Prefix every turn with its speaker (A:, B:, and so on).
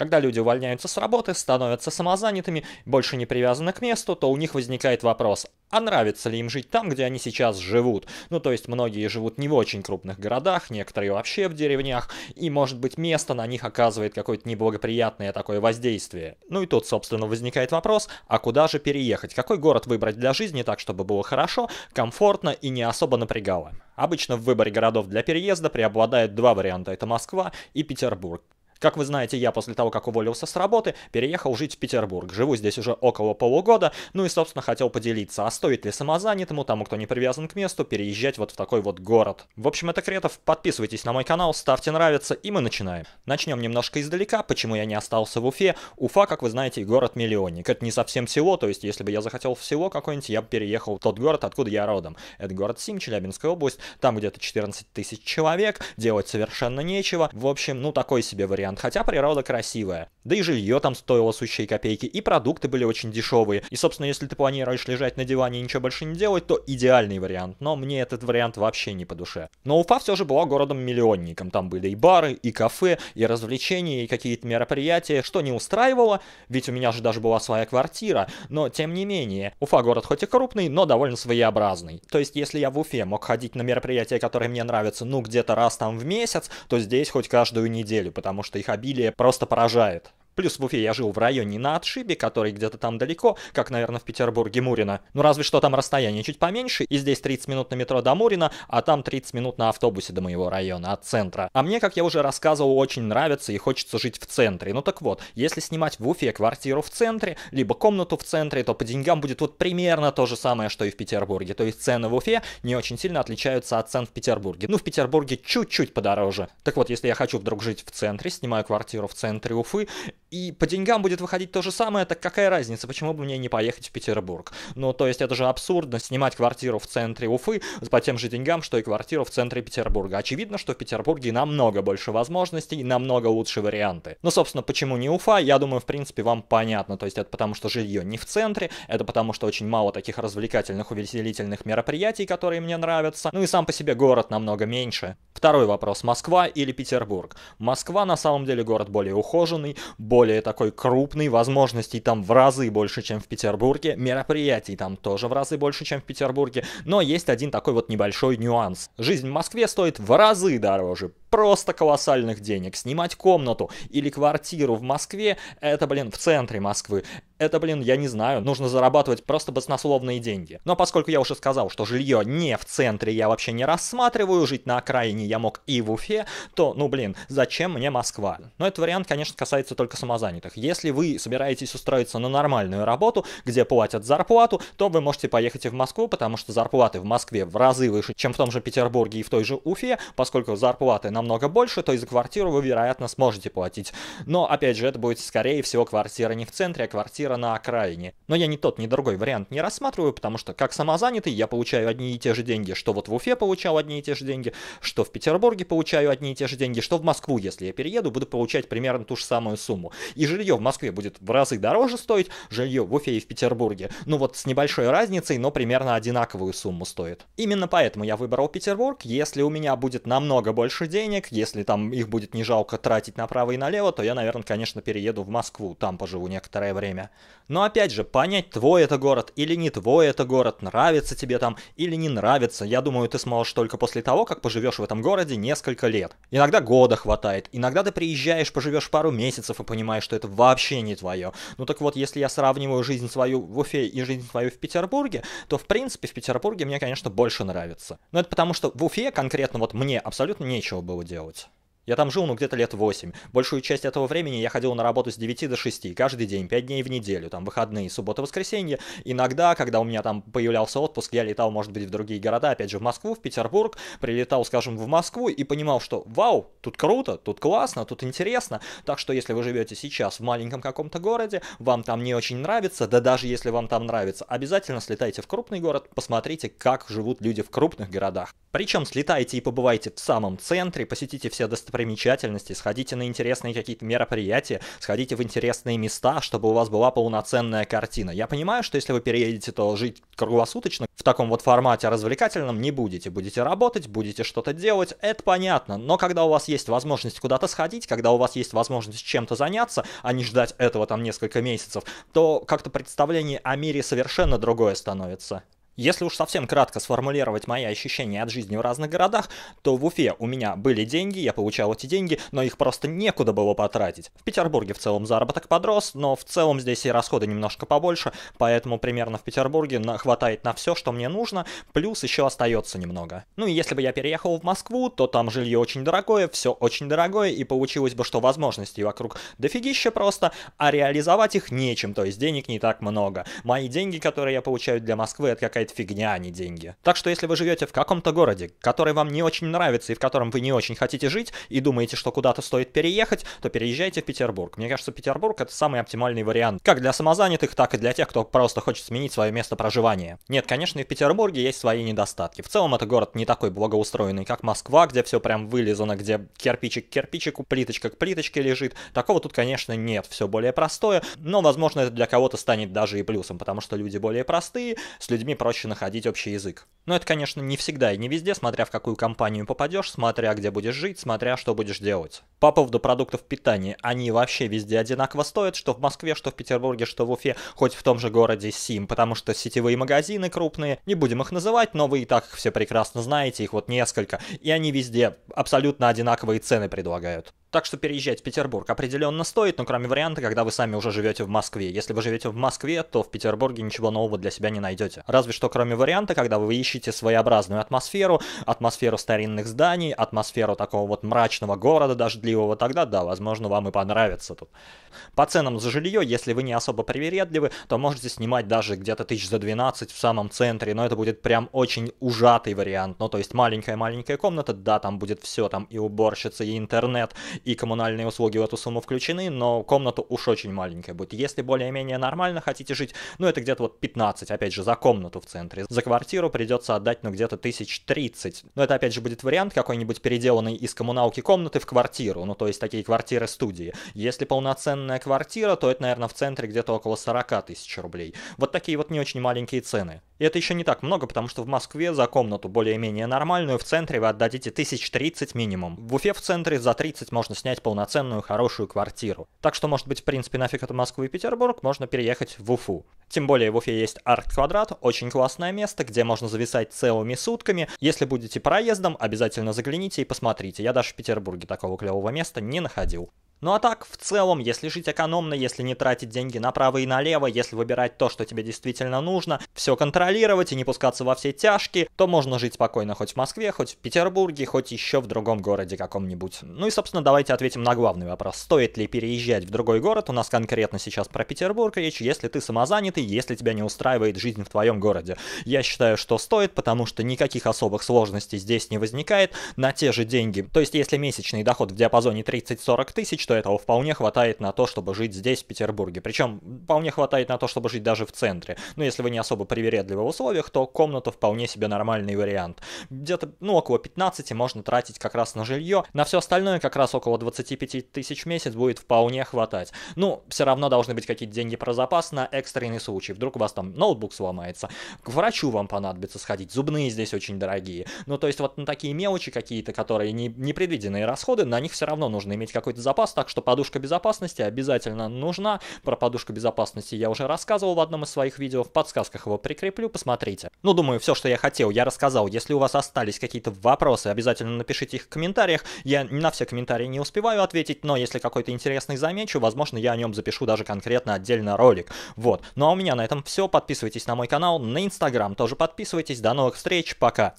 A: Когда люди увольняются с работы, становятся самозанятыми, больше не привязаны к месту, то у них возникает вопрос, а нравится ли им жить там, где они сейчас живут? Ну, то есть многие живут не в очень крупных городах, некоторые вообще в деревнях, и, может быть, место на них оказывает какое-то неблагоприятное такое воздействие. Ну и тут, собственно, возникает вопрос, а куда же переехать? Какой город выбрать для жизни так, чтобы было хорошо, комфортно и не особо напрягало? Обычно в выборе городов для переезда преобладают два варианта. Это Москва и Петербург. Как вы знаете, я после того, как уволился с работы, переехал жить в Петербург. Живу здесь уже около полугода, ну и, собственно, хотел поделиться, а стоит ли самозанятому, тому, кто не привязан к месту, переезжать вот в такой вот город. В общем, это Кретов. Подписывайтесь на мой канал, ставьте нравится, и мы начинаем. Начнем немножко издалека, почему я не остался в Уфе. Уфа, как вы знаете, город-миллионник. Это не совсем село, то есть, если бы я захотел в село какое-нибудь, я бы переехал в тот город, откуда я родом. Это город Сим, Челябинская область, там где-то 14 тысяч человек, делать совершенно нечего. В общем, ну такой себе вариант вариант, хотя природа красивая. Да и жилье там стоило сущие копейки, и продукты были очень дешевые. И, собственно, если ты планируешь лежать на диване и ничего больше не делать, то идеальный вариант. Но мне этот вариант вообще не по душе. Но Уфа все же была городом-миллионником. Там были и бары, и кафе, и развлечения, и какие-то мероприятия, что не устраивало, ведь у меня же даже была своя квартира. Но, тем не менее, Уфа город хоть и крупный, но довольно своеобразный. То есть, если я в Уфе мог ходить на мероприятия, которые мне нравятся, ну, где-то раз там в месяц, то здесь хоть каждую неделю, потому что их обилие просто поражает. Плюс в Уфе я жил в районе на отшибе, который где-то там далеко, как, наверное, в Петербурге Мурина. Ну разве что там расстояние чуть поменьше, и здесь 30 минут на метро до Мурина, а там 30 минут на автобусе до моего района, от центра. А мне, как я уже рассказывал, очень нравится и хочется жить в центре. Ну так вот, если снимать в Уфе квартиру в центре, либо комнату в центре, то по деньгам будет вот примерно то же самое, что и в Петербурге. То есть цены в Уфе не очень сильно отличаются от цен в Петербурге. Ну, в Петербурге чуть-чуть подороже. Так вот, если я хочу вдруг жить в центре, снимаю квартиру в центре Уфы, и по деньгам будет выходить то же самое, так какая разница, почему бы мне не поехать в Петербург? Ну, то есть это же абсурдно, снимать квартиру в центре Уфы по тем же деньгам, что и квартиру в центре Петербурга. Очевидно, что в Петербурге намного больше возможностей и намного лучше варианты. Ну, собственно, почему не Уфа, я думаю, в принципе, вам понятно. То есть это потому, что жилье не в центре, это потому, что очень мало таких развлекательных, увеселительных мероприятий, которые мне нравятся. Ну и сам по себе город намного меньше. Второй вопрос. Москва или Петербург? Москва на самом деле город более ухоженный, более более такой крупный, возможностей там в разы больше, чем в Петербурге, мероприятий там тоже в разы больше, чем в Петербурге, но есть один такой вот небольшой нюанс. Жизнь в Москве стоит в разы дороже, просто колоссальных денег. Снимать комнату или квартиру в Москве, это, блин, в центре Москвы, это, блин, я не знаю, нужно зарабатывать просто баснословные деньги. Но поскольку я уже сказал, что жилье не в центре я вообще не рассматриваю, жить на окраине я мог и в Уфе, то, ну, блин, зачем мне Москва? Но этот вариант, конечно, касается только самозанятых. Если вы собираетесь устроиться на нормальную работу, где платят зарплату, то вы можете поехать и в Москву, потому что зарплаты в Москве в разы выше, чем в том же Петербурге и в той же Уфе, поскольку зарплаты на намного больше, то и за квартиру вы, вероятно, сможете платить. Но, опять же, это будет, скорее всего, квартира не в центре, а квартира на окраине. Но я ни тот, ни другой вариант не рассматриваю, потому что, как самозанятый, я получаю одни и те же деньги, что вот в Уфе получал одни и те же деньги, что в Петербурге получаю одни и те же деньги, что в Москву, если я перееду, буду получать примерно ту же самую сумму. И жилье в Москве будет в разы дороже стоить, жилье в Уфе и в Петербурге. Ну вот с небольшой разницей, но примерно одинаковую сумму стоит. Именно поэтому я выбрал Петербург. Если у меня будет намного больше денег, денег, если там их будет не жалко тратить направо и налево, то я, наверное, конечно, перееду в Москву, там поживу некоторое время. Но опять же, понять, твой это город или не твой это город, нравится тебе там или не нравится, я думаю, ты сможешь только после того, как поживешь в этом городе несколько лет. Иногда года хватает, иногда ты приезжаешь, поживешь пару месяцев и понимаешь, что это вообще не твое. Ну так вот, если я сравниваю жизнь свою в Уфе и жизнь свою в Петербурге, то в принципе в Петербурге мне, конечно, больше нравится. Но это потому, что в Уфе конкретно вот мне абсолютно нечего было делать. Я там жил, ну, где-то лет 8. Большую часть этого времени я ходил на работу с 9 до 6, каждый день, 5 дней в неделю, там, выходные, суббота, воскресенье. Иногда, когда у меня там появлялся отпуск, я летал, может быть, в другие города, опять же, в Москву, в Петербург, прилетал, скажем, в Москву и понимал, что вау, тут круто, тут классно, тут интересно. Так что, если вы живете сейчас в маленьком каком-то городе, вам там не очень нравится, да даже если вам там нравится, обязательно слетайте в крупный город, посмотрите, как живут люди в крупных городах. Причем слетайте и побывайте в самом центре, посетите все достопримечательности, достопримечательности, сходите на интересные какие-то мероприятия, сходите в интересные места, чтобы у вас была полноценная картина. Я понимаю, что если вы переедете, то жить круглосуточно в таком вот формате развлекательном не будете. Будете работать, будете что-то делать, это понятно. Но когда у вас есть возможность куда-то сходить, когда у вас есть возможность чем-то заняться, а не ждать этого там несколько месяцев, то как-то представление о мире совершенно другое становится. Если уж совсем кратко сформулировать мои ощущения от жизни в разных городах, то в Уфе у меня были деньги, я получал эти деньги, но их просто некуда было потратить. В Петербурге в целом заработок подрос, но в целом здесь и расходы немножко побольше, поэтому примерно в Петербурге хватает на все, что мне нужно, плюс еще остается немного. Ну и если бы я переехал в Москву, то там жилье очень дорогое, все очень дорогое, и получилось бы, что возможностей вокруг дофигища просто, а реализовать их нечем, то есть денег не так много. Мои деньги, которые я получаю для Москвы, это какая какая-то фигня, а не деньги. Так что если вы живете в каком-то городе, который вам не очень нравится и в котором вы не очень хотите жить, и думаете, что куда-то стоит переехать, то переезжайте в Петербург. Мне кажется, Петербург это самый оптимальный вариант, как для самозанятых, так и для тех, кто просто хочет сменить свое место проживания. Нет, конечно, и в Петербурге есть свои недостатки. В целом это город не такой благоустроенный, как Москва, где все прям вылизано, где кирпичик к кирпичику, плиточка к плиточке лежит. Такого тут, конечно, нет, все более простое, но, возможно, это для кого-то станет даже и плюсом, потому что люди более простые, с людьми проще проще находить общий язык. Но это, конечно, не всегда и не везде, смотря в какую компанию попадешь, смотря где будешь жить, смотря что будешь делать. По поводу продуктов питания, они вообще везде одинаково стоят, что в Москве, что в Петербурге, что в Уфе, хоть в том же городе Сим, потому что сетевые магазины крупные, не будем их называть, но вы и так их все прекрасно знаете, их вот несколько, и они везде абсолютно одинаковые цены предлагают. Так что переезжать в Петербург определенно стоит, но кроме варианта, когда вы сами уже живете в Москве. Если вы живете в Москве, то в Петербурге ничего нового для себя не найдете. Разве что кроме варианта, когда вы ищете ищите своеобразную атмосферу, атмосферу старинных зданий, атмосферу такого вот мрачного города дождливого, тогда да, возможно, вам и понравится тут. По ценам за жилье, если вы не особо привередливы, то можете снимать даже где-то тысяч за 12 в самом центре, но это будет прям очень ужатый вариант. Ну, то есть маленькая-маленькая комната, да, там будет все, там и уборщица, и интернет, и коммунальные услуги в эту сумму включены, но комната уж очень маленькая будет. Если более-менее нормально хотите жить, ну, это где-то вот 15, опять же, за комнату в центре. За квартиру придется придется отдать, ну, где-то тысяч тридцать. Но это, опять же, будет вариант какой-нибудь переделанный из коммуналки комнаты в квартиру, ну, то есть такие квартиры-студии. Если полноценная квартира, то это, наверное, в центре где-то около 40 тысяч рублей. Вот такие вот не очень маленькие цены. И это еще не так много, потому что в Москве за комнату более-менее нормальную в центре вы отдадите тысяч тридцать минимум. В Уфе в центре за 30 можно снять полноценную хорошую квартиру. Так что, может быть, в принципе, нафиг это Москва и Петербург, можно переехать в Уфу. Тем более в Уфе есть арк квадрат очень классное место, где можно зависать целыми сутками. Если будете проездом, обязательно загляните и посмотрите. Я даже в Петербурге такого клевого места не находил. Ну а так, в целом, если жить экономно, если не тратить деньги направо и налево, если выбирать то, что тебе действительно нужно, все контролировать и не пускаться во все тяжкие, то можно жить спокойно хоть в Москве, хоть в Петербурге, хоть еще в другом городе каком-нибудь. Ну и, собственно, давайте ответим на главный вопрос. Стоит ли переезжать в другой город? У нас конкретно сейчас про Петербург речь, если ты самозанятый, если тебя не устраивает жизнь в твоем городе. Я считаю, что стоит, потому что никаких особых сложностей здесь не возникает на те же деньги. То есть, если месячный доход в диапазоне 30-40 тысяч, что этого вполне хватает на то, чтобы жить здесь, в Петербурге. Причем вполне хватает на то, чтобы жить даже в центре. Но если вы не особо привередливы в условиях, то комната вполне себе нормальный вариант. Где-то, ну, около 15 можно тратить как раз на жилье. На все остальное как раз около 25 тысяч в месяц будет вполне хватать. Ну, все равно должны быть какие-то деньги про запас на экстренный случай. Вдруг у вас там ноутбук сломается, к врачу вам понадобится сходить, зубные здесь очень дорогие. Ну, то есть вот на такие мелочи какие-то, которые не, непредвиденные расходы, на них все равно нужно иметь какой-то запас, так что подушка безопасности обязательно нужна. Про подушку безопасности я уже рассказывал в одном из своих видео, в подсказках его прикреплю, посмотрите. Ну, думаю, все, что я хотел, я рассказал. Если у вас остались какие-то вопросы, обязательно напишите их в комментариях. Я на все комментарии не успеваю ответить, но если какой-то интересный замечу, возможно, я о нем запишу даже конкретно отдельно ролик. Вот. Ну а у меня на этом все. Подписывайтесь на мой канал, на Инстаграм тоже подписывайтесь. До новых встреч, пока!